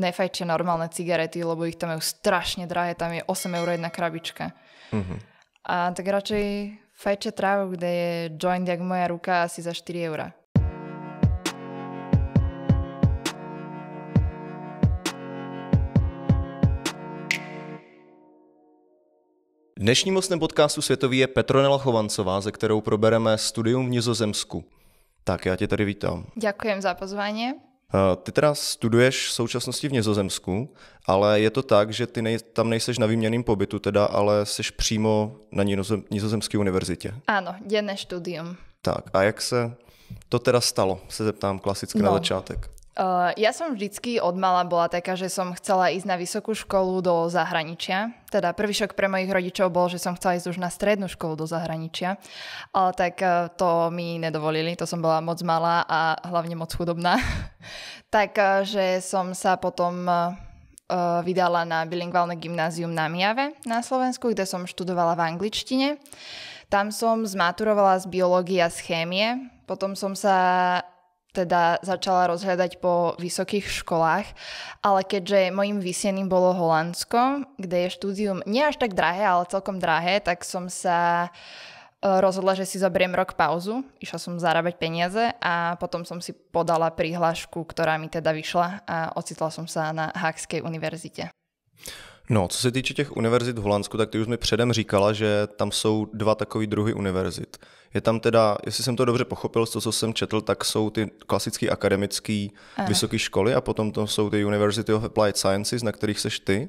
nefajčia normálne cigarety, lebo ich tam majú strašne drahé, tam je 8 eur jedna krabička. Uh-huh. A tak radšej fajčia trávu, kde je joint jak moja ruka asi za 4 eurá. Dnešním hostem podcastu Světový je Petronela Chovancová, ze kterou probereme studium v Nizozemsku. Tak já tě tady vítám. Ďakujem za pozvanie. Eh, ty teda studuješ v současnosti v Nizozemsku, ale je to tak, že ty nej, tam nejseš na výměným pobytu, teda, ale jsi přímo na Nizozemské univerzitě. Ano, denné studium. Tak a jak se to teda stalo, se zeptám klasicky no, na začátek. Eh, ja som vždycky od mala bola taká, že som chcela ísť na vysokú školu do zahraničia. Teda prvý šok pre mojich rodičov bol, že som chcela ísť už na strednú školu do zahraničia. Ale tak eh, to mi nedovolili, to som bola moc malá a hlavne moc chudobná. Takže eh, som sa potom vydala na bilingválne gymnázium na Miave na Slovensku, kde som študovala v angličtine. Tam som zmaturovala z biológie a z chémie. Potom som sa teda začala rozhľadať po vysokých školách, ale keďže mojim vysieným bolo Holandsko, kde je štúdium nie až tak drahé, ale celkom drahé, tak som sa e, rozhodla, že si zoberiem rok pauzu, išla som zarábať peniaze a potom som si podala prihlášku, ktorá mi teda vyšla a ocitla som sa na Hákskej univerzite. No, co se týče těch univerzit v Holandsku, tak ty už mi předem říkala, že tam jsou dva takový druhy univerzit. Je tam teda, jestli jsem to dobře pochopil, z toho, co jsem četl, tak jsou ty klasické akademické eh. vysoké školy a potom to jsou ty University of Applied Sciences, na kterých seš ty.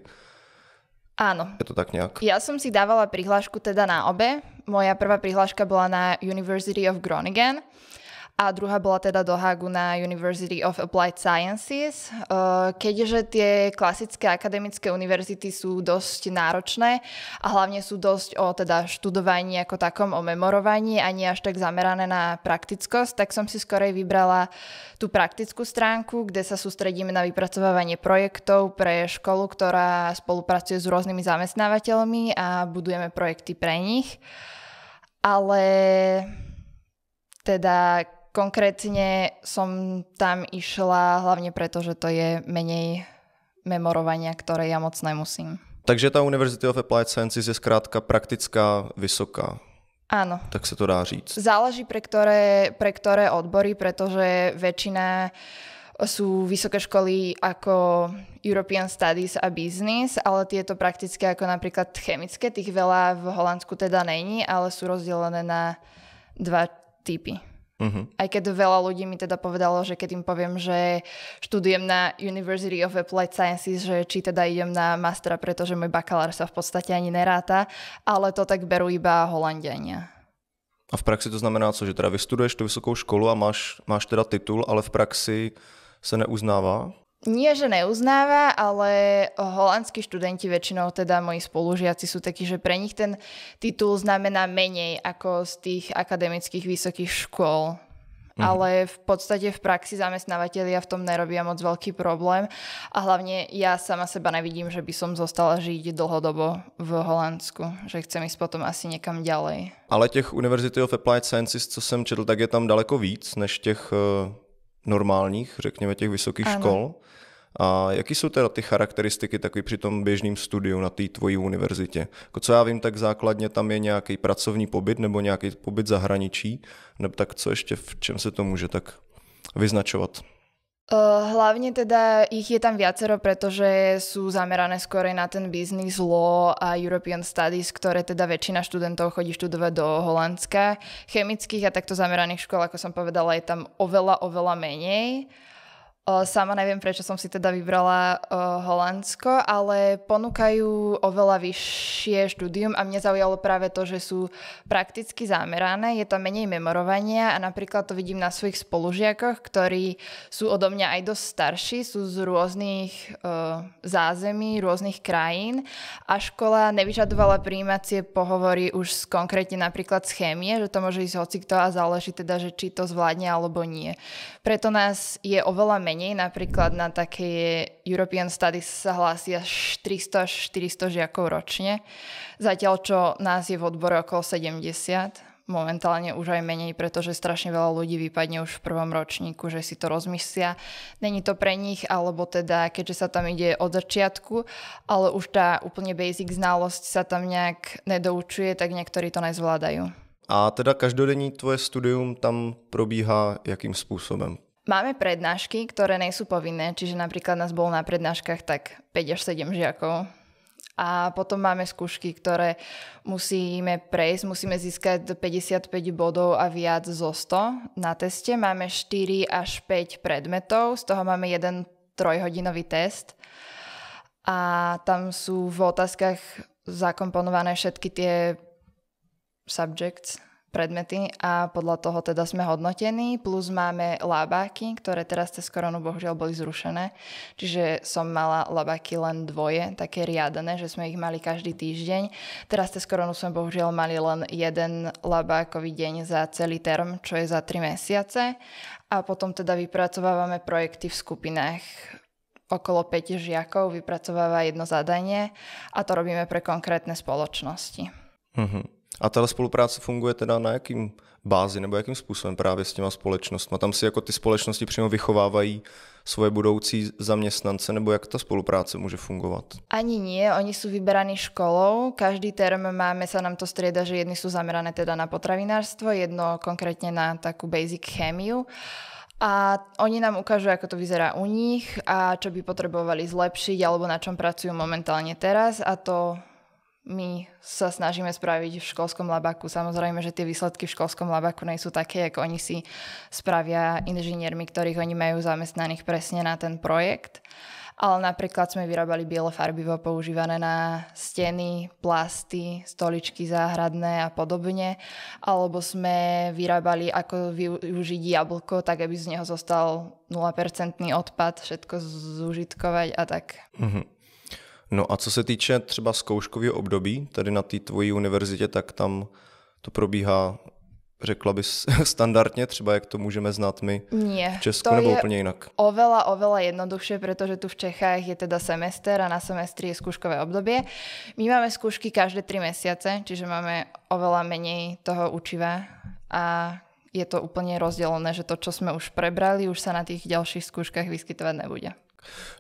Áno. Je to tak nejak? Ja som si dávala prihlášku teda na obe. Moja prvá prihláška bola na University of Groningen a druhá bola teda do Hagu na University of Applied Sciences. Eh, keďže tie klasické akademické univerzity sú dosť náročné a hlavne sú dosť o teda študovaní ako takom, o memorovaní a nie až tak zamerané na praktickosť, tak som si skorej vybrala tú praktickú stránku, kde sa sústredíme na vypracovávanie projektov pre školu, ktorá spolupracuje s rôznymi zamestnávateľmi a budujeme projekty pre nich. Ale teda konkrétne som tam išla hlavne preto, že to je menej memorovania, ktoré ja moc nemusím. Takže tá University of Applied Sciences je zkrátka praktická, vysoká. Áno. Tak se to dá říct. Záleží pre ktoré, pre ktoré odbory, pretože väčšina sú vysoké školy ako European Studies a Business, ale tieto praktické ako napríklad chemické, tých veľa v Holandsku teda není, ale sú rozdelené na dva typy. Uh-huh. Aj keď veľa ľudí mi teda povedalo, že keď im poviem, že študujem na University of Applied Sciences, že či teda idem na mastera, pretože môj bakalár sa v podstate ani neráta, ale to tak berú iba Holandiania. A v praxi to znamená co, že teda vystuduješ tu vysokou školu a máš, máš teda titul, ale v praxi se neuznává? nie, že neuznáva, ale holandskí študenti väčšinou, teda moji spolužiaci sú takí, že pre nich ten titul znamená menej ako z tých akademických vysokých škôl. Mhm. Ale v podstate v praxi zamestnávateľia v tom nerobia moc veľký problém a hlavne ja sama seba nevidím, že by som zostala žiť dlhodobo v Holandsku, že chcem ísť potom asi niekam ďalej. Ale těch University of Applied Sciences, co som četl, tak je tam daleko víc než těch eh, normálních, řekněme, těch vysokých ano. škol. A jaký jsou teda ty charakteristiky takový při tom běžném studiu na té tvojí univerzitě? Jako co já vím, tak základně tam je nějaký pracovní pobyt nebo nějaký pobyt zahraničí, nebo tak co ještě, v čem se to může tak vyznačovat? Eh, hlavne teda ich je tam viacero, pretože sú zamerané skôr na ten business law a European studies, ktoré teda väčšina študentov chodí študovať do Holandska. Chemických a takto zameraných škôl, ako som povedala, je tam oveľa, oveľa menej. Sama neviem, prečo som si teda vybrala Holandsko, ale ponúkajú oveľa vyššie štúdium a mňa zaujalo práve to, že sú prakticky zamerané, je tam menej memorovania a napríklad to vidím na svojich spolužiakoch, ktorí sú odo mňa aj dosť starší, sú z rôznych uh, zázemí, rôznych krajín a škola nevyžadovala príjímacie pohovory už konkrétne napríklad z chémie, že to môže ísť hocikto a záleží teda, že či to zvládne alebo nie. Preto nás je oveľa menej menej, napríklad na také European Studies sa hlási až 300 až 400 žiakov ročne, zatiaľ čo nás je v odbore okolo 70 momentálne už aj menej, pretože strašne veľa ľudí vypadne už v prvom ročníku, že si to rozmyslia. Není to pre nich, alebo teda, keďže sa tam ide od začiatku, ale už tá úplne basic znalosť sa tam nejak nedoučuje, tak niektorí to nezvládajú. A teda každodenní tvoje studium tam probíhá jakým způsobem? Máme prednášky, ktoré nie sú povinné, čiže napríklad nás bol na prednáškach tak 5 až 7 žiakov. A potom máme skúšky, ktoré musíme prejsť, musíme získať 55 bodov a viac zo 100 na teste. Máme 4 až 5 predmetov, z toho máme jeden trojhodinový test. A tam sú v otázkach zakomponované všetky tie subjects, predmety a podľa toho teda sme hodnotení, plus máme labáky, ktoré teraz cez koronu bohužiaľ boli zrušené. Čiže som mala labáky len dvoje, také riadené, že sme ich mali každý týždeň. Teraz cez koronu sme bohužiaľ mali len jeden labákový deň za celý term, čo je za 3 mesiace. A potom teda vypracovávame projekty v skupinách okolo 5 žiakov vypracováva jedno zadanie a to robíme pre konkrétne spoločnosti. Mm-hmm. A tahle spolupráce funguje teda na jakým bázi nebo jakým způsobem právě s těma společnostmi? Tam si jako ty společnosti přímo vychovávají svoje budoucí zaměstnance, nebo jak ta spolupráce může fungovat? Ani nie, oni jsou vybraní školou. Každý term máme, se nám to strieda, že jedni jsou zamerané teda na potravinářstvo, jedno konkrétně na takú basic chémiu. A oni nám ukážu, ako to vyzerá u nich a čo by potrebovali zlepšiť alebo na čom pracujú momentálne teraz a to my sa snažíme spraviť v školskom labaku. Samozrejme, že tie výsledky v školskom labaku nie sú také, ako oni si spravia inžiniermi, ktorých oni majú zamestnaných presne na ten projekt. Ale napríklad sme vyrábali biele farbivo používané na steny, plasty, stoličky záhradné a podobne. Alebo sme vyrábali, ako využiť jablko, tak aby z neho zostal 0% odpad, všetko zúžitkovať a tak. Mm-hmm. No a co se týče třeba zkouškového období, tady na té tvojí univerzitě, tak tam to probíhá řekla bys standardně, třeba jak to můžeme znát my Nie, v Česku, to nebo je úplně jinak? oveľa, oveľa jednoduchšie, protože tu v Čechách je teda semester a na semestri je zkouškové období. My máme zkoušky každé tři měsíce, čiže máme oveľa menej toho učiva a je to úplne rozdelené, že to, čo sme už prebrali, už sa na tých ďalších skúškach vyskytovať nebude.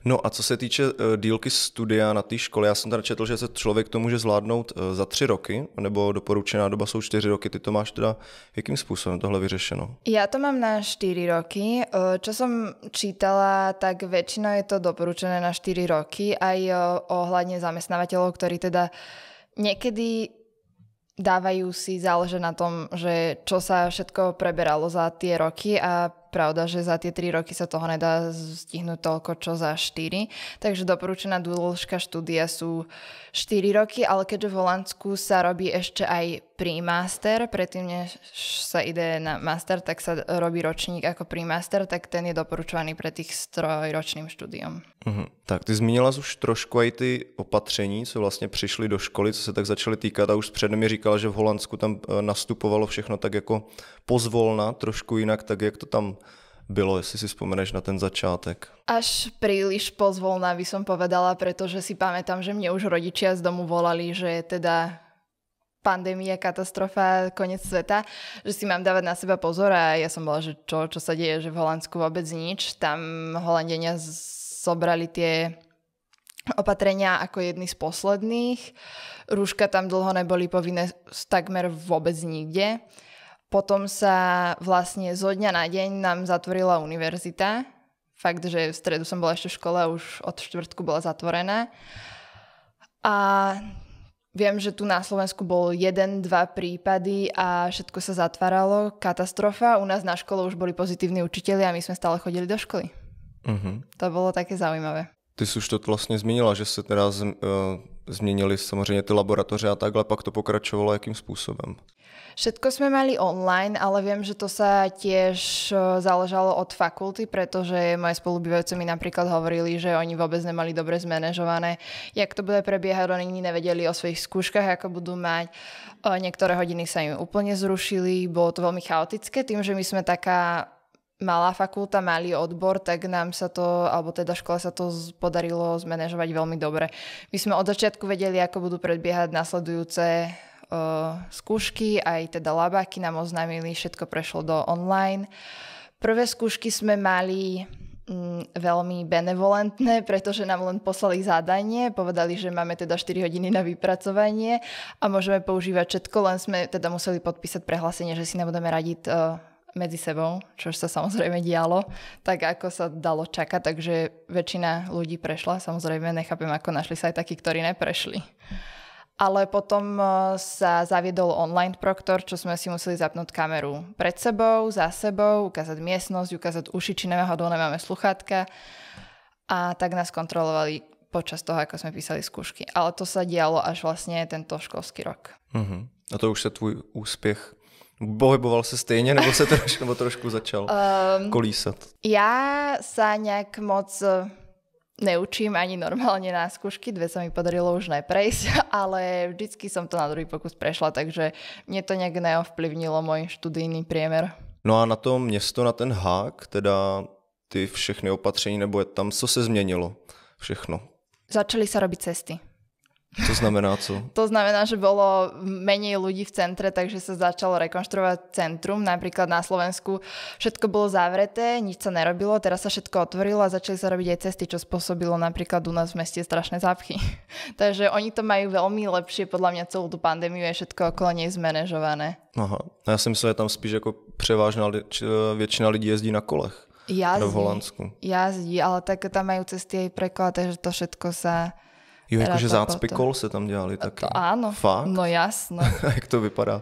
No a co se týče eh, dílky studia na té škole, já jsem teda četl, že se člověk to může zvládnout eh, za tři roky, nebo doporučená doba jsou čtyři roky. Ty to máš teda, jakým způsobem tohle vyřešeno? Já to mám na čtyři roky. Čo eh, jsem čítala, tak většinou je to doporučené na čtyři roky, a aj ohledně zaměstnavatelů, který teda někdy dávajú si záleže na tom, že čo sa všetko preberalo za tie roky a pravda, že za tie 3 roky sa toho nedá stihnúť toľko, čo za 4. Takže doporučená dĺžka štúdia sú 4 roky, ale keďže v Holandsku sa robí ešte aj pre-master, predtým než sa ide na master, tak sa robí ročník ako pre-master, tak ten je doporučovaný pre tých s trojročným štúdiom. Uh-huh. Tak ty zmínila už trošku aj ty opatření, co vlastně prišli do školy, co se tak začaly týkat a už předem mi říkala, že v Holandsku tam eh, nastupovalo všechno tak jako pozvolna, trošku jinak, tak jak to tam bylo, jestli si spomeneš na ten začátek? Až príliš pozvolná by som povedala, pretože si pamätám, že mne už rodičia z domu volali, že je teda pandémia, katastrofa, koniec sveta, že si mám dávať na seba pozor a ja som bola, že čo, čo sa deje, že v Holandsku vôbec nič. Tam Holandenia zobrali tie opatrenia ako jedny z posledných. Rúška tam dlho neboli povinné takmer vôbec nikde. Potom sa vlastne zo dňa na deň nám zatvorila univerzita. Fakt, že v stredu som bola ešte v škole a už od štvrtku bola zatvorená. A viem, že tu na Slovensku bol jeden, dva prípady a všetko sa zatváralo. Katastrofa. U nás na škole už boli pozitívni učiteľi a my sme stále chodili do školy. Uh-huh. To bolo také zaujímavé. Ty si už to vlastne zmenila, že sa teda uh, zmenili samozřejmě ty laboratoře a takhle, pak to pokračovalo jakým spôsobom. Všetko sme mali online, ale viem, že to sa tiež e, záležalo od fakulty, pretože moje spolubývajúce mi napríklad hovorili, že oni vôbec nemali dobre zmanéžované, jak to bude prebiehať, oni nevedeli o svojich skúškach, ako budú mať. E, niektoré hodiny sa im úplne zrušili, bolo to veľmi chaotické, tým, že my sme taká malá fakulta, malý odbor, tak nám sa to, alebo teda škole sa to podarilo zmanéžovať veľmi dobre. My sme od začiatku vedeli, ako budú predbiehať nasledujúce E, skúšky, aj teda labáky nám oznámili, všetko prešlo do online. Prvé skúšky sme mali mm, veľmi benevolentné, pretože nám len poslali zadanie, povedali, že máme teda 4 hodiny na vypracovanie a môžeme používať všetko, len sme teda museli podpísať prehlásenie, že si nebudeme radiť uh, medzi sebou, čo sa samozrejme dialo, tak ako sa dalo čakať, takže väčšina ľudí prešla, samozrejme nechápem, ako našli sa aj takí, ktorí neprešli ale potom eh, sa zaviedol online proktor, čo sme si museli zapnúť kameru pred sebou, za sebou, ukázať miestnosť, ukázať uši, či hodou, nemáme sluchátka. A tak nás kontrolovali počas toho, ako sme písali skúšky. Ale to sa dialo až vlastne tento školský rok. Uh-huh. A to už sa tvůj úspěch Bohyboval se stejně, nebo sa troš, nebo trošku začal um, kolísat? Já sa nejak moc eh, neučím ani normálne na skúšky, dve sa mi podarilo už neprejsť, ale vždycky som to na druhý pokus prešla, takže mne to nejak neovplyvnilo môj študijný priemer. No a na to město, na ten hák, teda ty všechny opatření, nebo je tam, co se změnilo všechno? Začali sa robiť cesty to znamená co? to znamená, že bolo menej ľudí v centre, takže sa začalo rekonštruovať centrum. Napríklad na Slovensku všetko bolo zavreté, nič sa nerobilo, teraz sa všetko otvorilo a začali sa robiť aj cesty, čo spôsobilo napríklad u nás v meste strašné zápchy. takže oni to majú veľmi lepšie, podľa mňa celú tú pandémiu je všetko okolo nej zmanéžované. Aha, ja jsem myslel, že tam spíš ako prevážna e, väčšina ľudí jezdí na kolech. Jazdí, v Holandsku. jazdí, ale tak tam majú cesty aj preklad, takže to všetko sa Jo, teda jakože zácpy kol se tam dělali taky. To ano. Fakt? No jasno. Jak to vypadá?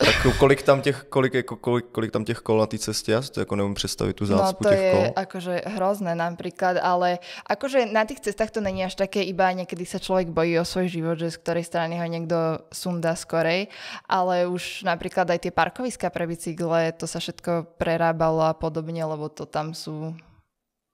Tak kolik tam těch, kolik, jako, kolik, kolik tam těch kol na té cestě? Já si to jako nevím představit, tu zácpu no, to těch je kol. akože hrozné napríklad, ale akože na tých cestách to není až také, iba niekedy sa človek bojí o svoj život, že z ktorej strany ho niekto sunda skorej, ale už napríklad aj tie parkoviska pre bicykle, to sa všetko prerábalo a podobne, lebo to tam sú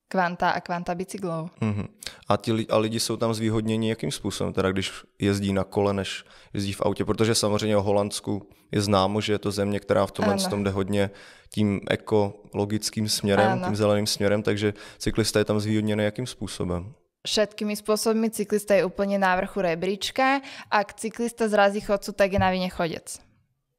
kvanta a kvanta bicyklov. Uh-huh. A, ti, a lidi jsou tam zvýhodněni jakým způsobem, teda když jezdí na kole, než jezdí v autě? Protože samozřejmě o Holandsku je známo, že je to země, která v tomhle tom jde hodně tím ekologickým směrem, ano. tím zeleným směrem, takže cyklista je tam zvýhodněný jakým způsobem? Všetkými spôsobmi cyklista je úplne na vrchu rebríčka. Ak cyklista zrazí chodcu, tak je na vine chodec.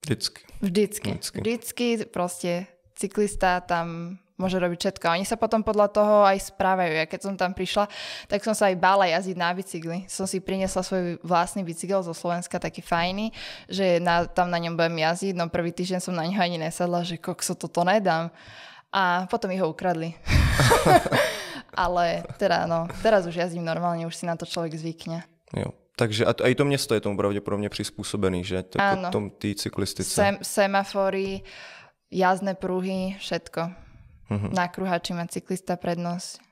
Vždycky. Vždycky. Vždycky, Vždycky proste cyklista tam môže robiť všetko. Oni sa potom podľa toho aj správajú. Ja keď som tam prišla, tak som sa aj bála jazdiť na bicykli. Som si priniesla svoj vlastný bicykel zo Slovenska, taký fajný, že na, tam na ňom budem jazdiť. No prvý týždeň som na ňo ani nesadla, že kokso toto nedám. A potom ich ho ukradli. Ale teda no, teraz už jazdím normálne, už si na to človek zvykne. Jo. Takže a aj to mesto je tomu pravdepodobne přizpůsobený, že? To, Tom, tý cyklistice. Sem, semafory, jazdné pruhy, všetko. Uh-huh. Na kruhači má cyklista prednosť.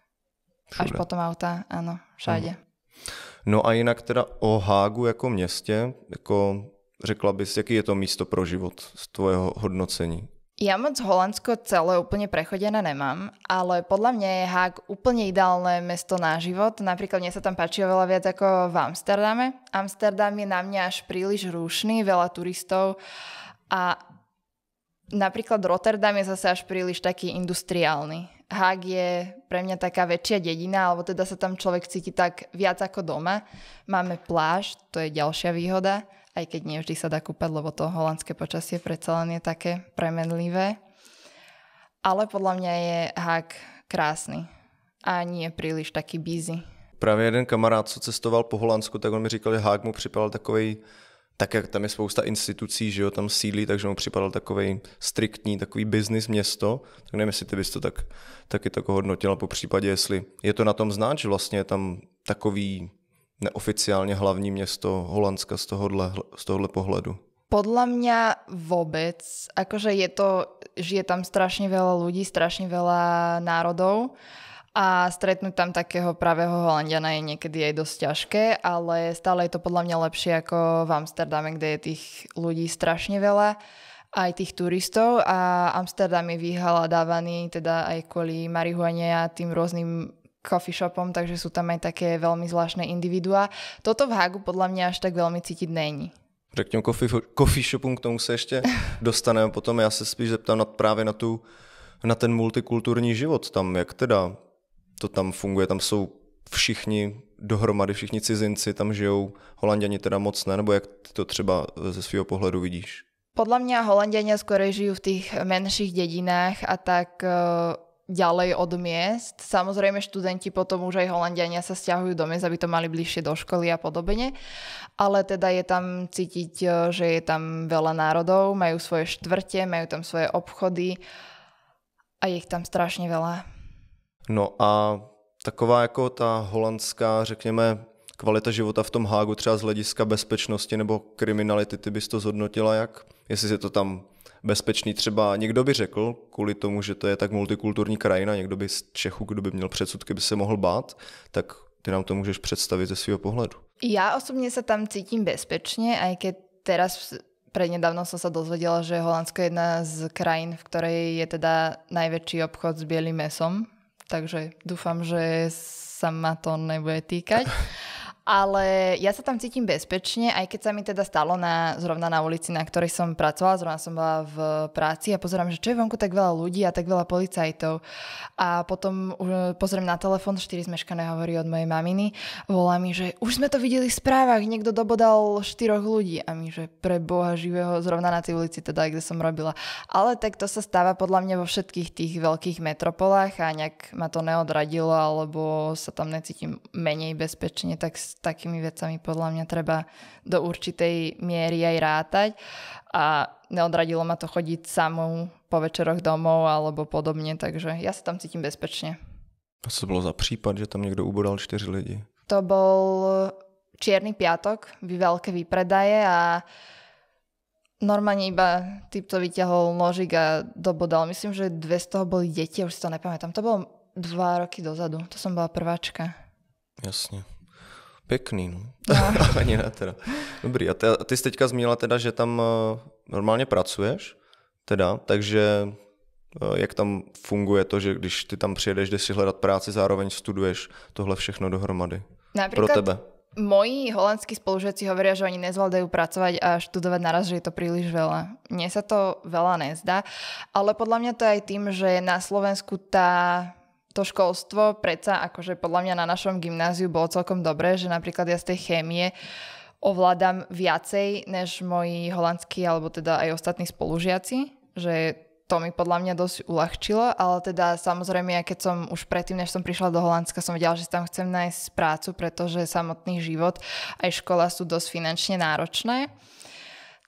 Všude. Až potom auta, áno, všade. Uh-huh. No a jinak teda o Hágu jako městě, jako řekla bys, jaký je to místo pro život z tvojho hodnocení? Ja moc Holandsko celé úplne prechodené nemám, ale podľa mňa je Haag úplne ideálne mesto na život. Napríklad mne sa tam páči oveľa viac ako v Amsterdame. Amsterdam je na mňa až príliš rušný, veľa turistov a Napríklad Rotterdam je zase až príliš taký industriálny. Hag je pre mňa taká väčšia dedina, alebo teda sa tam človek cíti tak viac ako doma. Máme pláž, to je ďalšia výhoda, aj keď nie vždy sa dá kúpať, lebo to holandské počasie predsa len je také premenlivé. Ale podľa mňa je Hag krásny a nie príliš taký busy. Práve jeden kamarád, co cestoval po Holandsku, tak on mi říkal, že Hag mu připadal takovej tak jak tam je spousta institucí, že jo, tam sídlí, takže mu připadal takový striktní, takový biznis město, tak nevím, jestli ty bys to tak, taky tak hodnotil, po případě, jestli je to na tom znát, že vlastně je tam takový neoficiálně hlavní město Holandska z tohohle, z tohohle pohledu? Podľa mňa vôbec. Akože je to, je tam strašne veľa ľudí, strašne veľa národov. A stretnúť tam takého pravého Holandiana je niekedy aj dosť ťažké, ale stále je to podľa mňa lepšie ako v Amsterdame, kde je tých ľudí strašne veľa aj tých turistov a Amsterdam je vyhľadávaný teda aj kvôli marihuane a tým rôznym coffee shopom, takže sú tam aj také veľmi zvláštne individuá. Toto v Hagu podľa mňa až tak veľmi cítiť není. Řekněme coffee, coffee shopom, k tomu se ještě dostaneme potom. Já se spíš zeptám na, na, tu, na ten multikulturní život tam, jak teda to tam funguje, tam jsou všichni dohromady, všichni cizinci, tam žijou holanděni teda moc ne, nebo jak ty to třeba eh, ze svého pohledu vidíš? Podľa mňa Holandiania skorej žijú v tých menších dedinách a tak eh, ďalej od miest. Samozrejme študenti potom už aj Holandiania sa stiahujú do miest, aby to mali bližšie do školy a podobne. Ale teda je tam cítiť, eh, že je tam veľa národov, majú svoje štvrte, majú tam svoje obchody a je ich tam strašne veľa. No a taková jako ta holandská, řekněme, kvalita života v tom Hágu třeba z hlediska bezpečnosti nebo kriminality, ty bys to zhodnotila jak? Jestli je to tam bezpečný třeba, někdo by řekl, kvůli tomu, že to je tak multikulturní krajina, někdo by z Čechu, kdo by měl předsudky, by se mohl bát, tak ty nám to můžeš představit ze svého pohledu. Já osobně se tam bezpečně, a jak je teraz prednedávno som sa dozvedela, že Holandsko je jedna z krajín, v ktorej je teda najväčší obchod s bielým mesom takže dúfam, že sa ma to nebude týkať. ale ja sa tam cítim bezpečne, aj keď sa mi teda stalo na, zrovna na ulici, na ktorej som pracovala, zrovna som bola v práci a pozerám, že čo je vonku tak veľa ľudí a tak veľa policajtov. A potom e, pozriem na telefon, 4 zmeškané hovorí od mojej maminy, volá mi, že už sme to videli v správach, niekto dobodal štyroch ľudí a mi, že pre boha živého, zrovna na tej ulici teda, kde som robila. Ale tak to sa stáva podľa mňa vo všetkých tých veľkých metropolách a nejak ma to neodradilo alebo sa tam necítim menej bezpečne, tak takými vecami podľa mňa treba do určitej miery aj rátať a neodradilo ma to chodiť samou po večeroch domov alebo podobne, takže ja sa tam cítim bezpečne. A co to bolo za prípad, že tam niekto ubodal 4 lidi? To bol Čierny piatok, veľké výpredaje a normálne iba to vyťahol nožik a dobodal. Myslím, že dve z toho boli deti, už si to nepamätám. To bolo dva roky dozadu, to som bola prváčka. Jasne. Pěkný, no. no. Ani ne teda. Dobrý, a, te, a ty jsi teďka zmínila teda, že tam uh, eh, normálně pracuješ, teda, takže uh, jak tam funguje to, že když ty tam přijedeš, jdeš si hledat práci, zároveň studuješ tohle všechno dohromady? Napríklad... Pro tebe. Moji holandskí spolužiaci hovoria, že oni nezvládajú pracovať a študovať naraz, že je to príliš veľa. Mne sa to veľa nezdá, ale podľa mňa to je aj tým, že na Slovensku tá to školstvo predsa akože podľa mňa na našom gymnáziu bolo celkom dobré, že napríklad ja z tej chémie ovládam viacej než moji holandskí alebo teda aj ostatní spolužiaci, že to mi podľa mňa dosť uľahčilo, ale teda samozrejme, ja keď som už predtým, než som prišla do Holandska, som vedela, že tam chcem nájsť prácu, pretože samotný život aj škola sú dosť finančne náročné.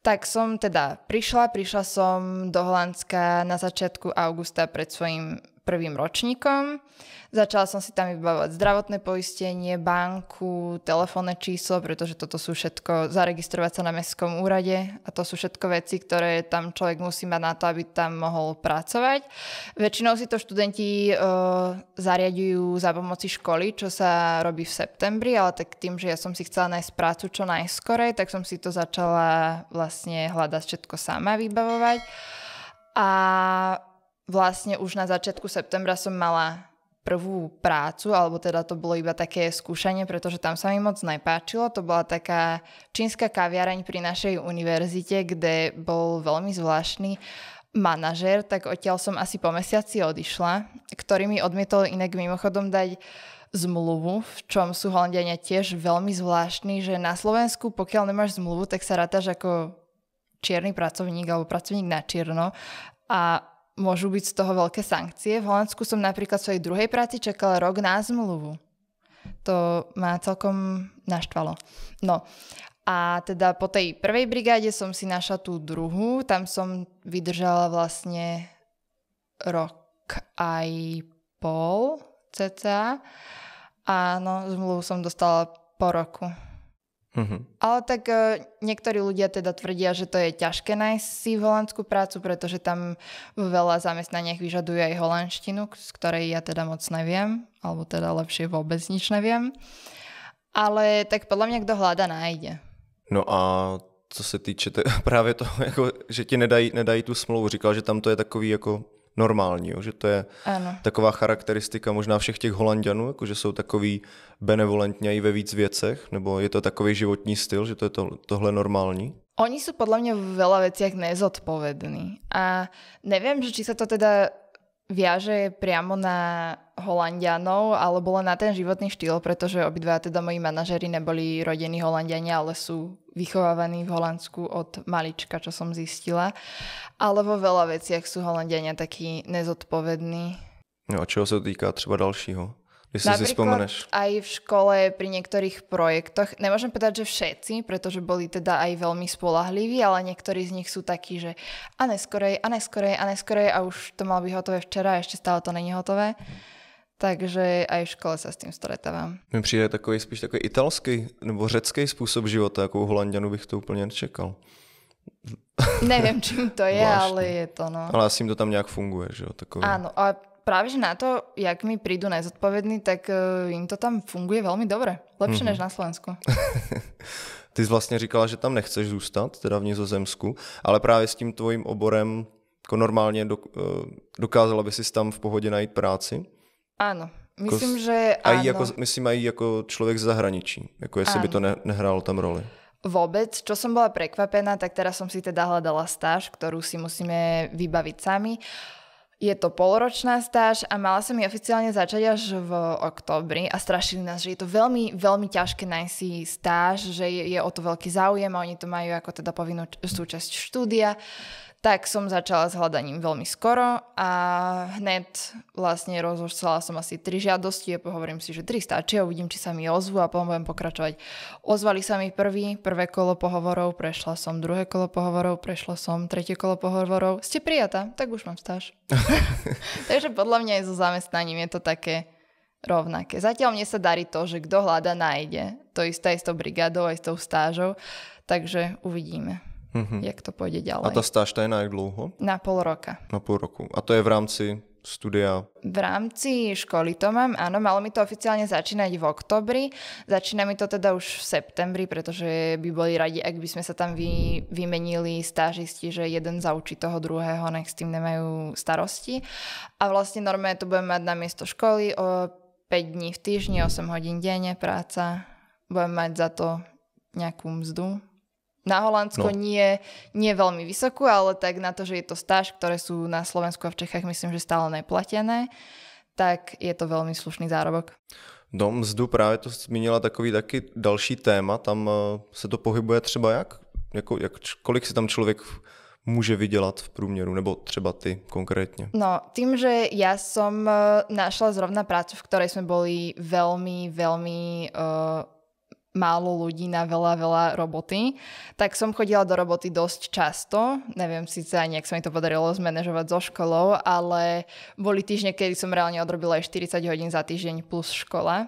Tak som teda prišla, prišla som do Holandska na začiatku augusta pred svojim prvým ročníkom. Začala som si tam vybavovať zdravotné poistenie, banku, telefónne číslo, pretože toto sú všetko, zaregistrovať sa na mestskom úrade a to sú všetko veci, ktoré tam človek musí mať na to, aby tam mohol pracovať. Väčšinou si to študenti e, zariadujú za pomoci školy, čo sa robí v septembri, ale tak tým, že ja som si chcela nájsť prácu čo najskorej, tak som si to začala vlastne hľadať všetko sama vybavovať. A vlastne už na začiatku septembra som mala prvú prácu, alebo teda to bolo iba také skúšanie, pretože tam sa mi moc nepáčilo. To bola taká čínska kaviareň pri našej univerzite, kde bol veľmi zvláštny manažer, tak odtiaľ som asi po mesiaci odišla, ktorý mi odmietol inak mimochodom dať zmluvu, v čom sú Holandiania tiež veľmi zvláštni, že na Slovensku, pokiaľ nemáš zmluvu, tak sa rátaš ako čierny pracovník alebo pracovník na čierno a môžu byť z toho veľké sankcie. V Holandsku som napríklad svojej druhej práci čakala rok na zmluvu. To ma celkom naštvalo. No a teda po tej prvej brigáde som si našla tú druhú, tam som vydržala vlastne rok aj pol cca. no, zmluvu som dostala po roku. Uh-huh. Ale tak uh, niektorí ľudia teda tvrdia, že to je ťažké nájsť si holandskú prácu, pretože tam v veľa zamestnaniach vyžaduje aj holandštinu, z ktorej ja teda moc neviem, alebo teda lepšie vôbec nič neviem. Ale tak podľa mňa, kto hľada, nájde. No a co se týče t- právě toho, jako, že ti nedají, nedají tu smlouvu, říkal, že tam to je takový jako normální, jo? že to je ano. taková charakteristika možná všech těch holanděnů, jako že jsou takový benevolentně i ve víc věcech, nebo je to takový životní styl, že to je to, tohle normální? Oni sú podľa mňa v veľa veciach nezodpovední. A neviem, že či sa to teda viaže priamo na Holandianov alebo len na ten životný štýl, pretože obidva teda moji manažery neboli rodení Holandiania, ale sú vychovávaní v Holandsku od malička, čo som zistila ale vo veľa veciach sú Holandiania takí nezodpovední. No a čeho se týká třeba dalšího? Když si spomeneš. aj v škole pri niektorých projektoch, nemôžem povedať, že všetci, pretože boli teda aj veľmi spolahliví, ale niektorí z nich sú takí, že a neskorej, a neskorej, a neskorej a už to malo byť hotové včera a ešte stále to není hotové. Takže aj v škole sa s tým stretávam. Mi přijde takový spíš takový italský nebo řecký způsob života, ako u Holandianu bych to úplně nečekal. Neviem, čím to je, Vlastne. ale je to no. Ale asi im to tam nejak funguje, že jo? Takové... Áno, a práve že na to, jak mi prídu nezodpovední, tak uh, im to tam funguje veľmi dobre. Lepšie mm-hmm. než na Slovensku. Ty jsi vlastně říkala, že tam nechceš zůstat, teda v Nizozemsku, ale právě s tím tvojím oborem jako normálně do, e, dokázala by si tam v pohodě najít práci? Áno, myslím, že áno. Aj ako, myslím aj ako človek z zahraničí, jako jestli áno. by to ne, nehrálo tam roli. Vôbec, čo som bola prekvapená, tak teraz som si teda hľadala stáž, ktorú si musíme vybaviť sami. Je to polročná stáž a mala som ju oficiálne začať až v oktobri a strašili nás, že je to veľmi, veľmi ťažké nájsť si stáž, že je, je o to veľký záujem a oni to majú ako teda povinnú súčasť štúdia. Uh, tak som začala s hľadaním veľmi skoro a hned vlastne rozoslala som asi tri žiadosti a pohovorím si, že tri a uvidím, či sa mi ozvu a potom budem pokračovať. Ozvali sa mi prvý, prvé kolo pohovorov, prešla som druhé kolo pohovorov, prešla som tretie kolo pohovorov. Ste prijatá, tak už mám stáž. Takže podľa mňa aj so zamestnaním je to také rovnaké. Zatiaľ mne sa darí to, že kto hľada, nájde. To isté aj s tou brigádou, aj s tou stážou. Takže uvidíme mm-hmm. jak to pôjde ďalej. A tá stáž to je na jak dlouho? Na pol roka. Na pol roku. A to je v rámci studia? V rámci školy to mám, áno, malo mi to oficiálne začínať v oktobri, začína mi to teda už v septembri, pretože by boli radi, ak by sme sa tam vy, vymenili stážisti, že jeden zaučí toho druhého, nech s tým nemajú starosti. A vlastne normálne to budem mať na miesto školy o 5 dní v týždni, 8 hodín denne práca, budem mať za to nejakú mzdu, na Holandsko no. nie, nie veľmi vysokú, ale tak na to, že je to stáž, ktoré sú na Slovensku a v Čechách myslím, že stále neplatené, tak je to veľmi slušný zárobok. Do mzdu právě to zmínila takový taky další téma, tam eh, se to pohybuje třeba jak? Jako, jak kolik si tam člověk může vydelať v průměru, nebo třeba ty konkrétně? No, tým, že ja som eh, našla zrovna prácu, v ktorej sme boli veľmi, veľmi uh, eh, málo ľudí na veľa, veľa roboty, tak som chodila do roboty dosť často. Neviem síce ani, ak sa mi to podarilo zmanéžovať so školou, ale boli týždne, kedy som reálne odrobila aj 40 hodín za týždeň plus škola.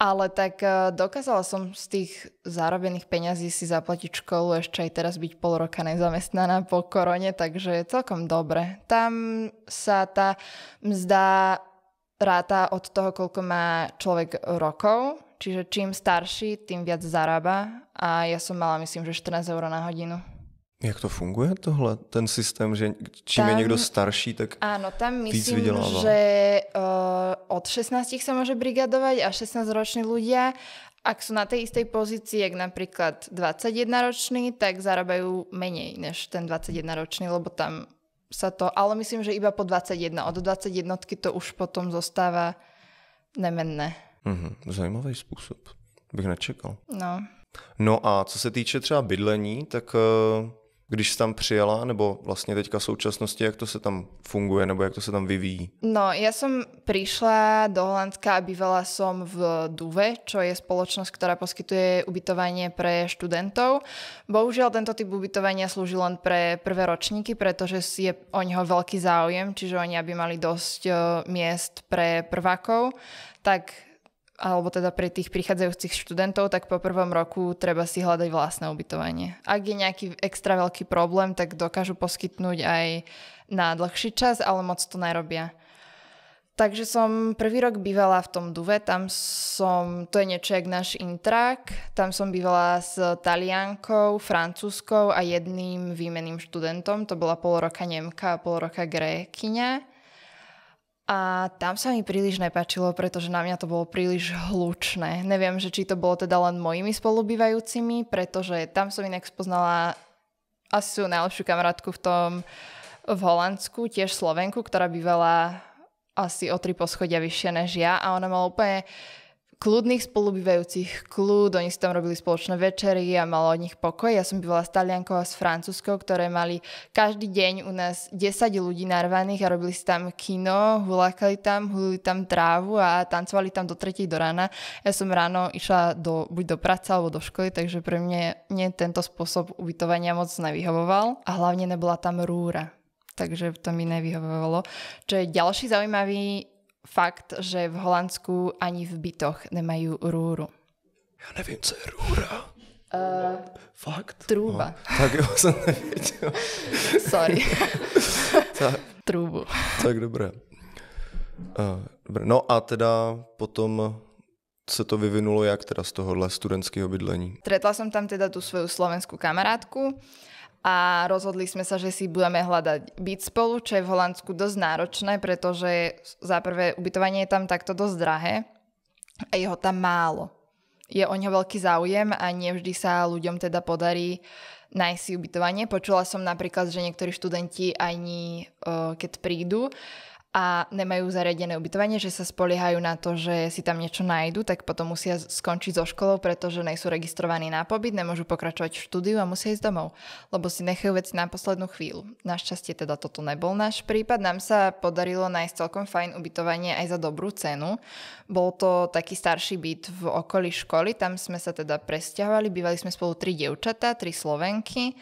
Ale tak e, dokázala som z tých zarobených peňazí si zaplatiť školu, ešte aj teraz byť pol roka nezamestnaná po korone, takže je celkom dobre. Tam sa tá mzda ráta od toho, koľko má človek rokov, Čiže čím starší, tým viac zarába a ja som mala myslím, že 14 eur na hodinu. Jak to funguje tohle, ten systém, že čím tam, je niekto starší, tak Áno, tam myslím, že uh, od 16 sa môže brigadovať a 16-roční ľudia ak sú na tej istej pozícii, jak napríklad 21-ročný, tak zarábajú menej než ten 21-ročný, lebo tam sa to, ale myslím, že iba po 21. Od 21 to už potom zostáva nemenné. Mm-hmm. Zajímavý způsob. Bych nečekal. No. No a co se týče třeba bydlení, tak eh, když jsi tam přijela, nebo vlastně teďka v současnosti, jak to se tam funguje, nebo jak to se tam vyvíjí? No, já jsem prišla do Holandska a bývala jsem v Duve, čo je společnost, která poskytuje ubytovanie pre študentov. Bohužel, tento typ ubytovania slouží len pre prvé ročníky, protože je o něho velký záujem, čiže oni aby mali dosť eh, miest pre prvákov, tak alebo teda pre tých prichádzajúcich študentov, tak po prvom roku treba si hľadať vlastné ubytovanie. Ak je nejaký extra veľký problém, tak dokážu poskytnúť aj na dlhší čas, ale moc to nerobia. Takže som prvý rok bývala v tom Duve, tam som, to je niečo jak náš intrak, tam som bývala s Taliankou, Francúzskou a jedným výmeným študentom, to bola pol roka Nemka a pol roka Grékyňa. A tam sa mi príliš nepačilo, pretože na mňa to bolo príliš hlučné. Neviem, že či to bolo teda len mojimi spolubývajúcimi, pretože tam som inak spoznala asi svoju najlepšiu kamarátku v tom v Holandsku, tiež Slovenku, ktorá bývala asi o tri poschodia vyššie než ja a ona mala úplne kľudných spolubývajúcich kľud, oni si tam robili spoločné večery a malo od nich pokoj. Ja som bývala s Taliankou a s Francúzskou, ktoré mali každý deň u nás 10 ľudí narvaných a robili si tam kino, hulákali tam, hulili tam trávu a tancovali tam do 3 do rána. Ja som ráno išla do, buď do práce alebo do školy, takže pre mňa nie tento spôsob ubytovania moc nevyhovoval a hlavne nebola tam rúra takže to mi nevyhovovalo. Čo je ďalší zaujímavý fakt, že v Holandsku ani v bytoch nemajú rúru. Ja neviem, co je rúra. Uh, Fakt? Trúba. No, tak jo, som nevedel. Sorry. tak, Trúbu. Tak dobré. Uh, dobré. No a teda potom se to vyvinulo jak teda z tohohle studentského bydlení? Tretla som tam teda tú svoju slovenskú kamarátku a rozhodli sme sa, že si budeme hľadať byt spolu, čo je v Holandsku dosť náročné, pretože za prvé ubytovanie je tam takto dosť drahé a je ho tam málo. Je o ňo veľký záujem a nevždy sa ľuďom teda podarí nájsť si ubytovanie. Počula som napríklad, že niektorí študenti ani eh, keď prídu, a nemajú zariadené ubytovanie, že sa spoliehajú na to, že si tam niečo nájdu, tak potom musia skončiť so školou, pretože nejsú registrovaní na pobyt, nemôžu pokračovať v štúdiu a musia ísť domov, lebo si nechajú veci na poslednú chvíľu. Našťastie teda toto nebol náš prípad, nám sa podarilo nájsť celkom fajn ubytovanie aj za dobrú cenu. Bol to taký starší byt v okolí školy, tam sme sa teda presťahovali, bývali sme spolu tri dievčatá, tri slovenky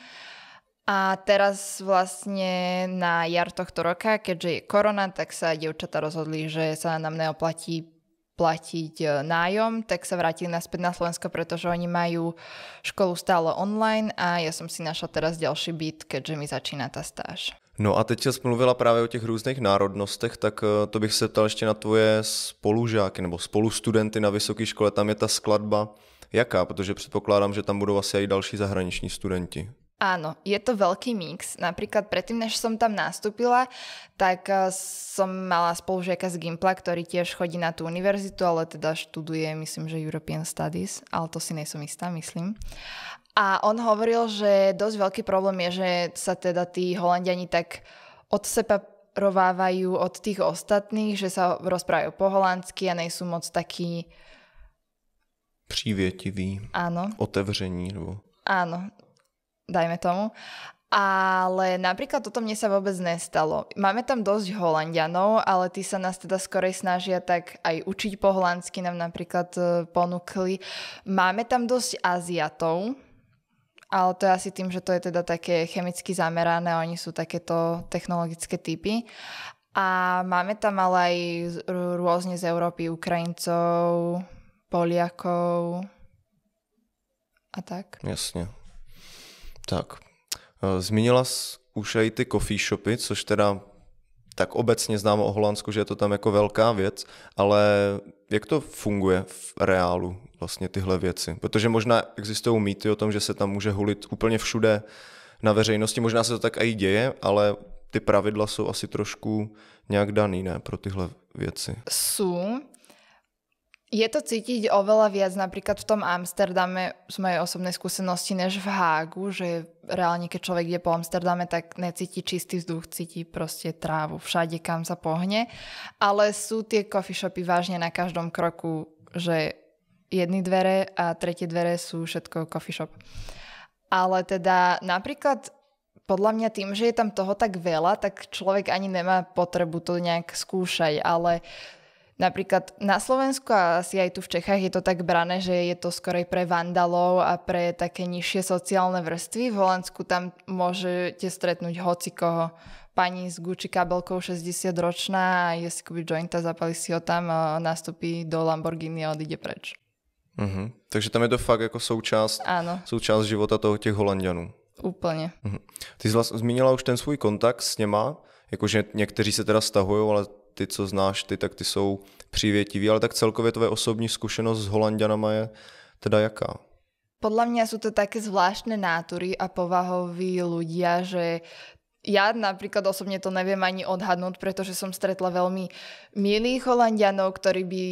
a teraz vlastne na jar tohto roka, keďže je korona, tak sa dievčatá rozhodli, že sa nám neoplatí platiť e, nájom, tak sa vrátili naspäť na Slovensko, pretože oni majú školu stále online a ja som si našla teraz ďalší byt, keďže mi začína tá stáž. No a teď jsi mluvila právě o těch různých národnostech, tak e, to bych se ptal ještě na tvoje spolužáky nebo spolustudenty na vysoké škole. Tam je ta skladba jaká? Protože předpokládám, že tam budou asi i další zahraniční studenti. Áno, je to veľký mix. Napríklad predtým, než som tam nastúpila, tak eh, som mala spolužiaka z Gimpla, ktorý tiež chodí na tú univerzitu, ale teda študuje, myslím, že European Studies, ale to si nejsom istá, myslím. A on hovoril, že dosť veľký problém je, že sa teda tí Holandiani tak od seba rovávajú od tých ostatných, že sa rozprávajú po holandsky a nejsú moc takí... Přívětiví. Áno. Otevření. Nebo... Áno, dajme tomu. Ale napríklad toto mne sa vôbec nestalo. Máme tam dosť holandianov, ale tí sa nás teda skorej snažia tak aj učiť po holandsky, nám napríklad e, ponúkli. Máme tam dosť Aziatov, ale to je asi tým, že to je teda také chemicky zamerané, oni sú takéto technologické typy. A máme tam ale aj rôzne z Európy Ukrajincov, Poliakov a tak. Jasne, tak, e, zmínila jsi už i ty coffee shopy, což teda tak obecně známo o Holandsku, že je to tam jako velká věc, ale jak to funguje v reálu vlastně tyhle věci? Protože možná existují mýty o tom, že se tam může hulit úplně všude na veřejnosti, možná se to tak i děje, ale ty pravidla jsou asi trošku nějak daný, ne, pro tyhle věci? Sú, je to cítiť oveľa viac napríklad v tom Amsterdame z mojej osobnej skúsenosti než v Hágu, že reálne keď človek je po Amsterdame, tak necíti čistý vzduch, cíti proste trávu všade, kam sa pohne. Ale sú tie coffee shopy vážne na každom kroku, že jedny dvere a tretie dvere sú všetko coffee shop. Ale teda napríklad podľa mňa tým, že je tam toho tak veľa, tak človek ani nemá potrebu to nejak skúšať, ale Napríklad na Slovensku a asi aj tu v Čechách je to tak brané, že je to skorej pre vandalov a pre také nižšie sociálne vrstvy. V Holandsku tam môžete stretnúť hocikoho. Pani s Gucci kabelkou 60-ročná, je si kúpiť jointa, zapali si ho tam, nastupí do Lamborghini a odíde preč. Uh-huh. Takže tam je to fakt ako súčasť, Áno. života toho těch Holandianů. Úplně. Uh-huh. Mhm. Ty zmínila už ten svůj kontakt s nema, jakože někteří se teda stahují, ale ty, co znáš ty, tak ty jsou přívětiví, ale tak celkově tvoje osobní zkušenost s Holandianama je teda jaká? Podľa mňa sú to také zvláštne nátury a povahoví ľudia, že ja napríklad osobne to neviem ani odhadnúť, pretože som stretla veľmi milých Holandianov, ktorí by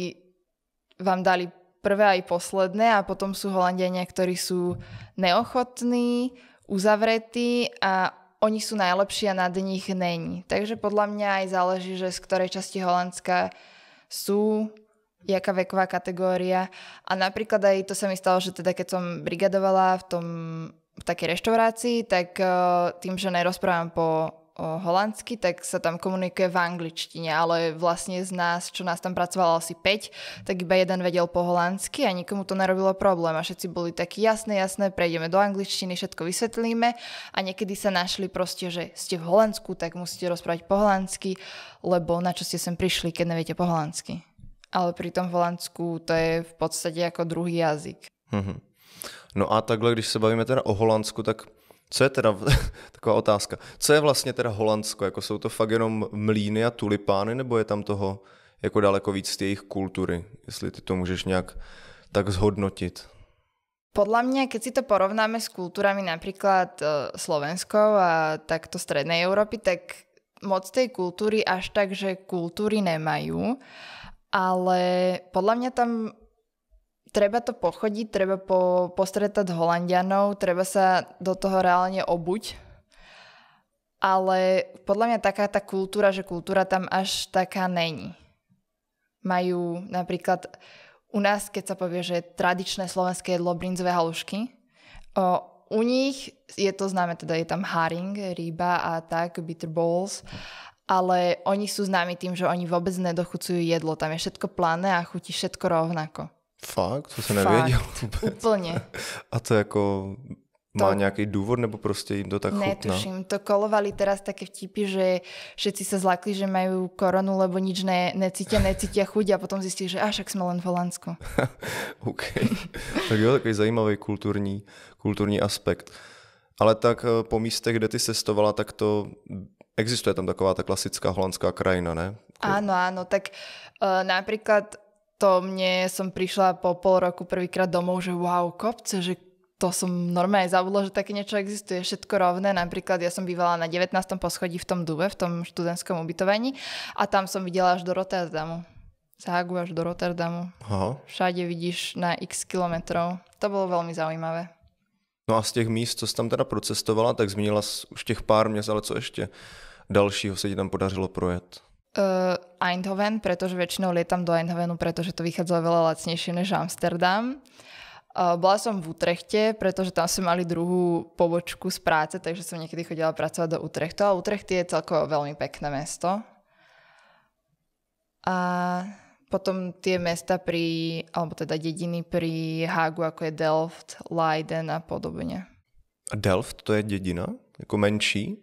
vám dali prvé aj posledné a potom sú Holandiania, ktorí sú neochotní, uzavretí a oni sú najlepší a nad nich není. Takže podľa mňa aj záleží, že z ktorej časti Holandska sú, jaká veková kategória. A napríklad aj to sa mi stalo, že teda keď som brigadovala v tom v takej reštaurácii, tak eh, tým, že nerozprávam po holandsky, tak sa tam komunikuje v angličtine, ale vlastne z nás, čo nás tam pracovalo asi 5, tak iba jeden vedel po holandsky a nikomu to nerobilo problém a všetci boli takí jasné, jasné, prejdeme do angličtiny, všetko vysvetlíme a niekedy sa našli proste, že ste v Holandsku, tak musíte rozprávať po holandsky, lebo na čo ste sem prišli, keď neviete po holandsky. Ale pri v Holandsku to je v podstate ako druhý jazyk. Mm-hmm. No a takhle, když sa bavíme teda o Holandsku, tak Co je teda, taková otázka, co je vlastně teda Holandsko? Jako jsou to fakt jenom mlíny a tulipány, nebo je tam toho jako daleko víc z jejich kultury? Jestli ty to můžeš nějak tak zhodnotit. Podľa mňa, keď si to porovnáme s kultúrami napríklad e, Slovenskou a takto strednej Európy, tak moc tej kultúry až tak, že kultúry nemajú, ale podľa mňa tam treba to pochodiť, treba po, postretať Holandianov, treba sa do toho reálne obuť. Ale podľa mňa taká tá kultúra, že kultúra tam až taká není. Majú napríklad u nás, keď sa povie, že tradičné slovenské jedlo brinzové halušky, o, u nich je to známe, teda je tam haring, rýba a tak, bitter balls, ale oni sú známi tým, že oni vôbec nedochucujú jedlo. Tam je všetko plané a chutí všetko rovnako. Fakt? To se nevěděl Úplně. A to jako to... Má nejaký dôvod, nebo proste im to tak chutná? Netuším, to kolovali teraz také vtipy, že všetci sa zlakli, že majú koronu, lebo nič ne, necítia, necítia chuť a potom zistí, že až ak sme len v Holandsku. OK. tak jo, takový zajímavý kulturní, kultúrny aspekt. Ale tak eh, po místech, kde ty cestovala, tak to existuje tam taková tá klasická holandská krajina, ne? Áno, áno, tak uh, napríklad to mne som prišla po pol roku prvýkrát domov, že wow, kopce, že to som normálne zabudla, že také niečo existuje, všetko rovné. Napríklad ja som bývala na 19. poschodí v tom Dube, v tom študentskom ubytovaní a tam som videla až do Rotterdamu. Z Hagu až do Rotterdamu. Aha. Všade vidíš na x kilometrov. To bolo veľmi zaujímavé. No a z tých míst, co si tam teda procestovala, tak zmínila už tých pár měst, ale co ešte. dalšího sa ti tam podařilo projet? Uh, Eindhoven, pretože väčšinou lietam do Eindhovenu, pretože to vychádzalo veľa lacnejšie než Amsterdam. Uh, bola som v Utrechte, pretože tam sme mali druhú pobočku z práce, takže som niekedy chodila pracovať do Utrechtu a Utrecht je celkovo veľmi pekné mesto. A potom tie mesta pri, alebo teda dediny pri hagu ako je Delft, Leiden a podobne. A Delft to je dedina? Jako menší?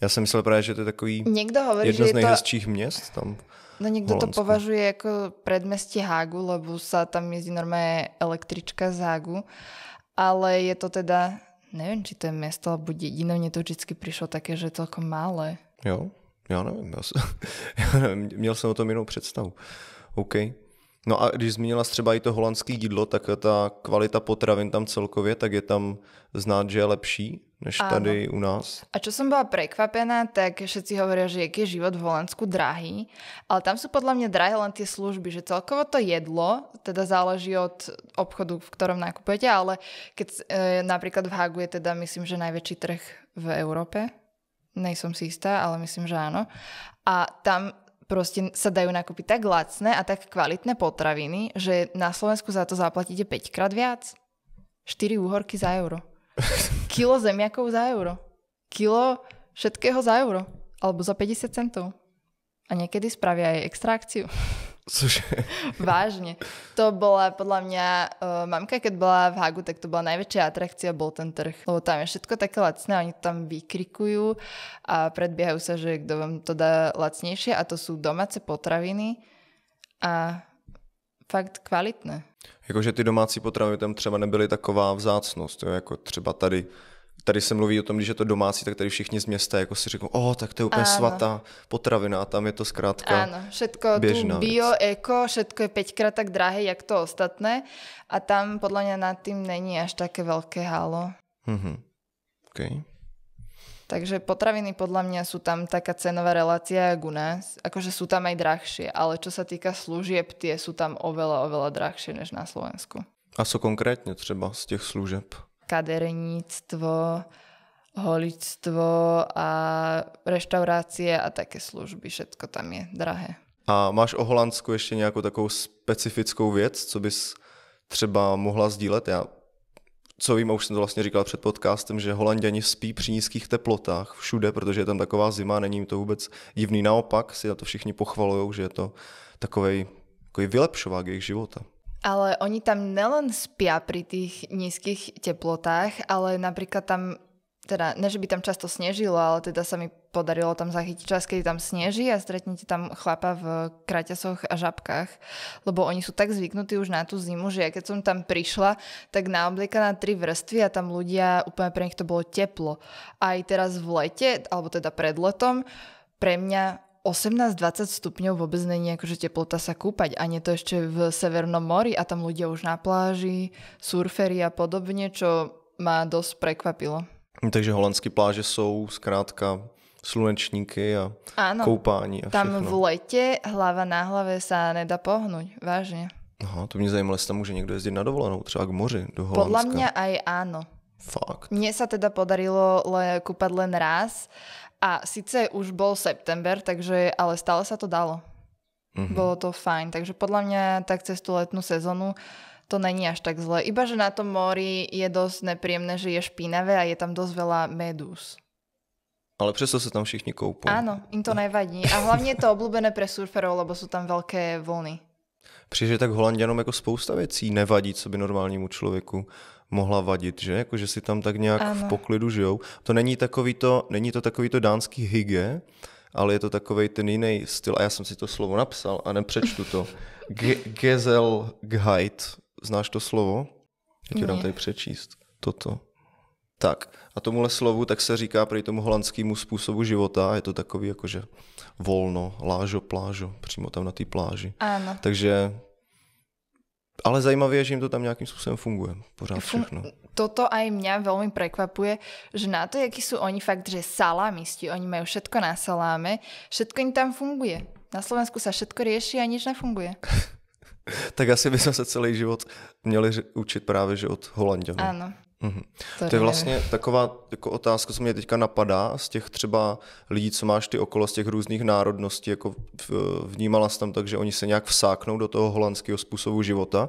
Já jsem myslel právě, že to je takový Někdo hovorí, jedno že z nejhezčích to... měst tam. No niekto to považuje jako předměstí Hágu, lebo sa tam jezdí normálně električka z Hágu, ale je to teda, nevím, či to je město, alebo dedina, mě to vždycky prišlo také, že je to ako malé. Jo, já nevím, já, jsem, já nevím, měl jsem o tom jinou představu. OK. No a když zmínila třeba i to holandské jídlo, tak ta kvalita potravin tam celkově, tak je tam znát, že je lepší než Áno. tady u nás. A čo som bola prekvapená, tak všetci hovoria, že jak je život v Holandsku drahý, ale tam sú podľa mňa drahé len tie služby, že celkovo to jedlo, teda záleží od obchodu, v ktorom nakupujete, ale keď e, napríklad v Hagu je teda myslím, že najväčší trh v Európe, nejsom si istá, ale myslím, že áno. A tam proste sa dajú nakúpiť tak lacné a tak kvalitné potraviny, že na Slovensku za to zaplatíte 5 krát viac. 4 úhorky za euro. Kilo zemiakov za euro. Kilo všetkého za euro. Alebo za 50 centov. A niekedy spravia aj extrakciu. Cože? Vážne. To bola podľa mňa, uh, mamka keď bola v Hagu, tak to bola najväčšia atrakcia, bol ten trh. Lebo tam je všetko také lacné, oni tam vykrikujú a predbiehajú sa, že kto vám to dá lacnejšie a to sú domáce potraviny a fakt kvalitné. Jakože ty domácí potraviny tam třeba nebyly taková vzácnost, jo? jako třeba tady tady se mluví o tom, když je to domácí, tak tady všichni z města jako si řeknou, o, oh, tak to je úplně Áno. svatá potravina a tam je to zkrátka Áno, všetko tu bio, vec. eko, všetko je 5 krát tak drahé, jak to ostatné a tam podľa mňa nad tým není až také veľké halo. Mhm. Okay. Takže potraviny podľa mňa sú tam taká cenová relácia jak, u nás. Akože sú tam aj drahšie, ale čo sa týka služieb, tie sú tam oveľa, oveľa drahšie než na Slovensku. A co konkrétne třeba z tých služieb? Kaderníctvo, holictvo a reštaurácie a také služby, všetko tam je drahé. A máš o Holandsku ještě nějakou takovou specifickou věc, co bys třeba mohla sdílet? Ja co vím, a už jsem to vlastně říkal před podcastem, že holanděni spí při nízkých teplotách všude, protože je tam taková zima, není jim to vůbec divný. Naopak si na to všichni pochvalují, že je to takovej, takový vylepšovák jejich života. Ale oni tam nelen spia pri tých nízkych teplotách, ale napríklad tam teda, ne, že by tam často snežilo, ale teda sa mi podarilo tam zachytiť čas, keď tam sneží a stretnete tam chlapa v kraťasoch a žabkách, lebo oni sú tak zvyknutí už na tú zimu, že ja keď som tam prišla, tak naoblieka na tri vrstvy a tam ľudia, úplne pre nich to bolo teplo. Aj teraz v lete, alebo teda pred letom, pre mňa 18-20 stupňov vôbec není akože teplota sa kúpať. A nie to ešte v Severnom mori a tam ľudia už na pláži, surferi a podobne, čo ma dosť prekvapilo. Takže holandské pláže jsou zkrátka slunečníky a Áno, koupání a všechno. Tam v lete hlava na hlave sa nedá pohnúť, vážne. Aha, to mě zajímalo, jestli tam může někdo jezdit na dovolenou, třeba k moři, do Holandska. Podľa mňa aj áno. Fakt. Mne sa teda podarilo le, kúpať len raz a síce už bol september, takže, ale stále sa to dalo. Mm-hmm. Bolo to fajn, takže podľa mňa tak cez tú letnú uh, to není až tak zle. Iba, že na tom mori je dosť nepríjemné, že je špinavé a je tam dosť veľa medús. Ale přesto sa tam všichni koupujú. Áno, im to nevadí. A hlavne je to obľúbené pre surferov, lebo sú tam veľké vlny. Přijde tak holandianom jako spousta věcí nevadí, co by normálnímu člověku mohla vadit, že? Jako, že si tam tak nějak ano. v poklidu žijou. To není takový to, není to takový to dánský hygge, ale je to takový ten jiný styl. A já jsem si to slovo napsal a nepřečtu to. Ge- Gezel Gheit Znáš to slovo? Já ti dám tady přečíst. Toto. Tak. A tomuhle slovu tak se říká pro tomu holandskému způsobu života. Je to takový jakože volno, lážo, plážo, přímo tam na té pláži. Ano. Takže ale zajímavé je, že im to tam nejakým spôsobom funguje. Pořád všechno. Toto aj mňa veľmi prekvapuje, že na to, akí sú oni fakt, že salámisti, oni majú všetko na saláme, všetko im tam funguje. Na Slovensku sa všetko rieši a nič nefunguje. tak asi bychom se celý život měli učit právě, že od Holanděnů. Ano. Mhm. To, to je vlastně taková jako otázka, co mě teďka napadá z těch třeba lidí, co máš ty okolo, z těch různých národností, jako vnímala jsi tam tak, že oni se nějak vsáknou do toho holandského způsobu života,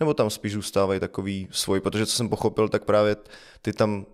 nebo tam spíš zůstávají takový svůj, protože co jsem pochopil, tak právě ty tam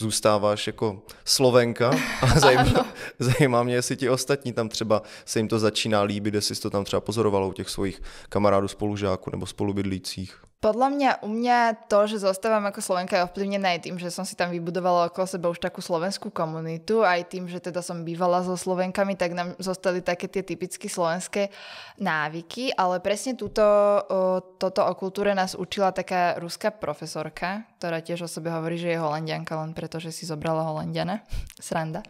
zůstáváš jako Slovenka a zajímá, zajímá mě, jestli ti ostatní tam třeba se jim to začíná líbit, jestli jsi to tam třeba pozorovalo u těch svojich kamarádů, spolužáků nebo spolubydlících. Podľa mňa, u mňa to, že zostávam ako Slovenka je ovplyvnené aj tým, že som si tam vybudovala okolo seba už takú slovenskú komunitu, aj tým, že teda som bývala so Slovenkami, tak nám zostali také tie typicky slovenské návyky, ale presne túto, o, toto o kultúre nás učila taká ruská profesorka, ktorá tiež o sebe hovorí, že je holandianka len preto, že si zobrala holandiana. Sranda.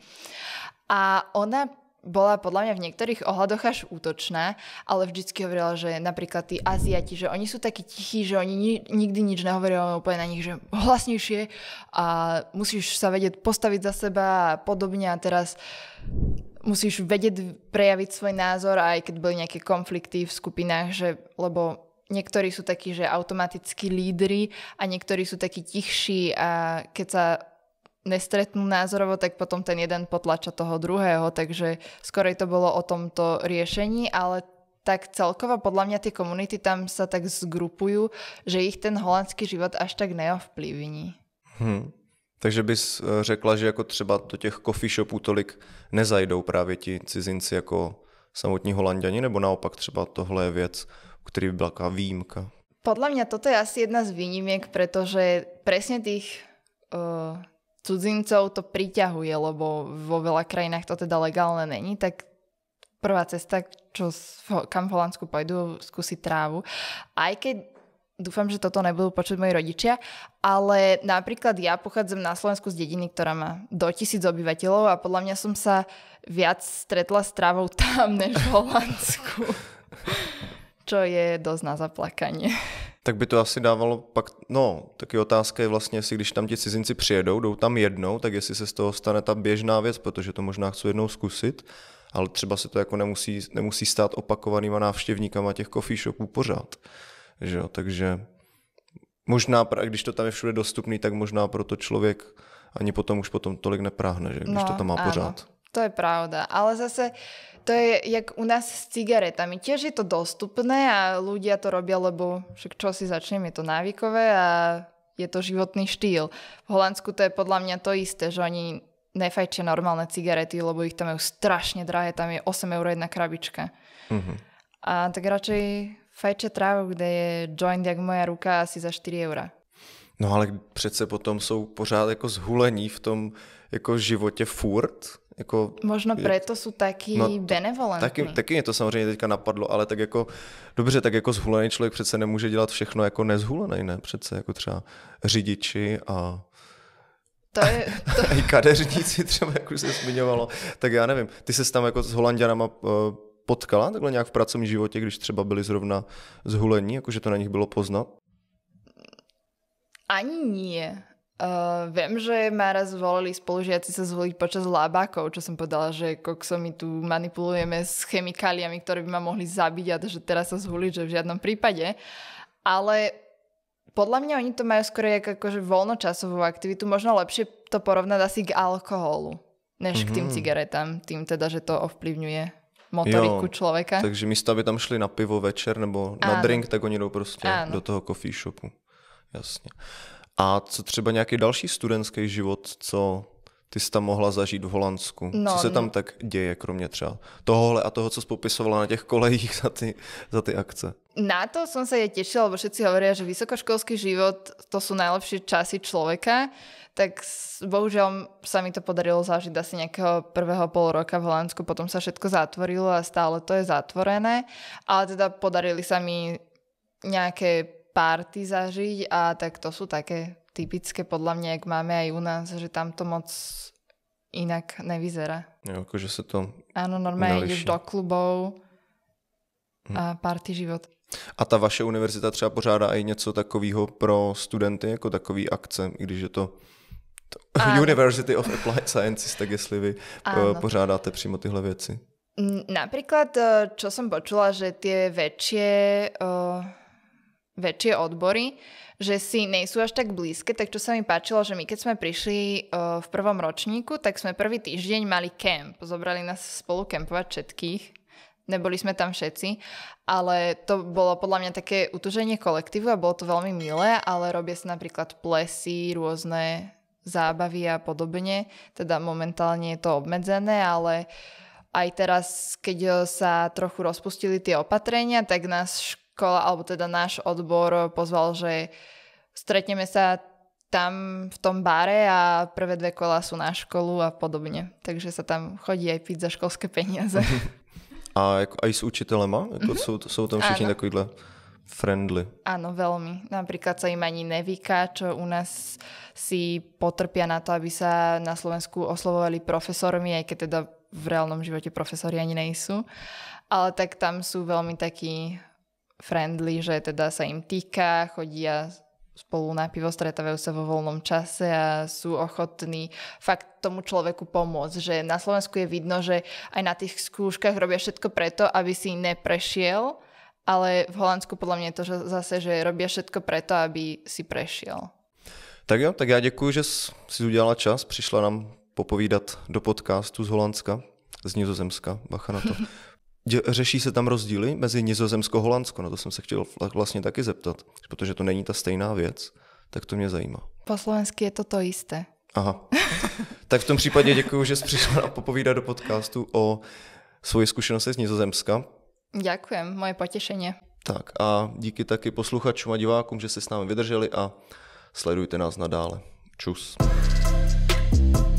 A ona bola podľa mňa v niektorých ohľadoch až útočná, ale vždycky hovorila, že napríklad tí Aziati, že oni sú takí tichí, že oni ni- nikdy nič nehovoria, úplne na nich, že hlasnejšie a musíš sa vedieť postaviť za seba a podobne a teraz musíš vedieť prejaviť svoj názor, aj keď boli nejaké konflikty v skupinách, že lebo niektorí sú takí, že automatickí lídry a niektorí sú takí tichší a keď sa nestretnú názorovo, tak potom ten jeden potlača toho druhého, takže skorej to bolo o tomto riešení, ale tak celkovo podľa mňa tie komunity tam sa tak zgrupujú, že ich ten holandský život až tak neovplyvní. Hmm. Takže bys eh, řekla, že ako třeba do těch coffee shopů tolik nezajdou právě ti cizinci jako samotní holandiani, nebo naopak třeba tohle je věc, který by byla taká výjimka? Podľa mňa toto je asi jedna z výnimiek, pretože presne tých uh, cudzincov to priťahuje, lebo vo veľa krajinách to teda legálne není, tak prvá cesta, čo kam v Holandsku pôjdu, skúsiť trávu. Aj keď dúfam, že toto nebudú počuť moji rodičia, ale napríklad ja pochádzam na Slovensku z dediny, ktorá má do tisíc obyvateľov a podľa mňa som sa viac stretla s trávou tam, než v Holandsku. Čo je dosť na zaplakanie tak by to asi dávalo pak, no, taky otázka je vlastně, jestli když tam ti cizinci přijedou, jdou tam jednou, tak jestli se z toho stane ta běžná věc, protože to možná chcou jednou zkusit, ale třeba se to jako nemusí, nemusí stát opakovanýma návštěvníkama těch coffee shopů pořád. Že jo? Takže možná, když to tam je všude dostupný, tak možná proto člověk ani potom už potom tolik nepráhne, že? když no, to tam má ano, pořád. To je pravda, ale zase to je jak u nás s cigaretami. Tiež je to dostupné a ľudia to robia, lebo však čo si začnem, je to návykové a je to životný štýl. V Holandsku to je podľa mňa to isté, že oni nefajčia normálne cigarety, lebo ich tam majú strašne drahé, tam je 8 eur jedna krabička. Uh-huh. A tak radšej fajčia trávu, kde je joint jak moja ruka asi za 4 eura. No ale přece potom jsou pořád jako zhulení v tom jako životě furt Jako, Možno proto jsou taky no, benevolentní. Taky, taky mě to samozřejmě teďka napadlo, ale tak jako, dobře, tak jako zhulený člověk přece nemůže dělat všechno jako nezhulený, ne? Přece jako třeba řidiči a to je, to... A i kadeřníci třeba, jak už se zmiňovalo. Tak já nevím, ty se tam jako s holanděnama eh, potkala takhle nějak v pracovním životě, když třeba byli zrovna zhulení, jakože to na nich bylo poznat? Ani nie. Uh, viem, že ma raz volili spolužiaci sa zvoliť počas lábákov, čo som povedala, že kokso my tu manipulujeme s chemikáliami, ktoré by ma mohli zabiť a že teraz sa zvoliť, že v žiadnom prípade. Ale podľa mňa oni to majú skôr ako akože voľnočasovú aktivitu, možno lepšie to porovnať asi k alkoholu, než mm-hmm. k tým mhm. cigaretám, tým teda, že to ovplyvňuje motoriku jo, človeka. Takže my aby tam šli na pivo večer nebo na Áno. drink, tak oni jdou proste Áno. do toho coffee shopu. Jasně. A co třeba nějaký další studentský život, co ty jsi tam mohla zažít v Holandsku? No, co se tam tak děje, kromě třeba tohohle a toho, co jsi popisovala na těch kolejích za ty, za ty akce? Na to som sa je tešila, lebo všetci hovoria, že vysokoškolský život to sú najlepšie časy človeka, tak bohužiaľ sa mi to podarilo zažiť asi nejakého prvého pol roka v Holandsku, potom sa všetko zatvorilo a stále to je zatvorené, ale teda podarili sa mi nejaké Párty zažiť a tak to sú také typické podľa mňa, ak máme aj u nás, že tam to moc inak nevyzerá. Jo, akože sa to Áno, normálne ideš do klubov a mhm. party život. A ta vaše univerzita třeba pořádá i něco takového pro studenty, jako takový akce, i když je to, to University of Applied Sciences, tak jestli vy ano. Eh, pořádáte přímo tyhle věci. Napríklad, eh, čo som počula, že tie väčšie uh väčšie odbory, že si nejsú až tak blízke, tak čo sa mi páčilo, že my keď sme prišli uh, v prvom ročníku, tak sme prvý týždeň mali kemp. Zobrali nás spolu kempovať všetkých. Neboli sme tam všetci, ale to bolo podľa mňa také utuženie kolektívu a bolo to veľmi milé, ale robia sa napríklad plesy, rôzne zábavy a podobne. Teda momentálne je to obmedzené, ale aj teraz, keď sa trochu rozpustili tie opatrenia, tak nás škola, alebo teda náš odbor pozval, že stretneme sa tam v tom bare a prvé dve kola sú na školu a podobne. Takže sa tam chodí aj piť za školské peniaze. A aj s učiteľema? mm-hmm. sú, sú tam všetci takovýhle friendly. Áno, veľmi. Napríklad sa im ani nevyká, čo u nás si potrpia na to, aby sa na Slovensku oslovovali profesormi, aj keď teda v reálnom živote profesori ani nejsú. Ale tak tam sú veľmi takí friendly, že teda sa im týka, chodia spolu na pivo, stretávajú sa vo voľnom čase a sú ochotní fakt tomu človeku pomôcť. Že na Slovensku je vidno, že aj na tých skúškach robia všetko preto, aby si neprešiel, ale v Holandsku podľa mňa je to že zase, že robia všetko preto, aby si prešiel. Tak jo, tak ja ďakujem, že si udělala čas, prišla nám popovídat do podcastu z Holandska, z Nizozemska, bacha na to. Řeší se tam rozdíly mezi Nizozemsko a Holandsko? Na no to jsem se chtěl vlastně taky zeptat, protože to není ta stejná věc. Tak to mě zajímá. Po slovensky je to to jisté. Aha. tak v tom případě děkuji, že jsi přišla a popovídat do podcastu o svoji zkušenosti z Nizozemska. Ďakujem, moje potešenie. Tak a díky taky posluchačům a divákům, že jste s námi vydrželi a sledujte nás nadále. Čus. thank you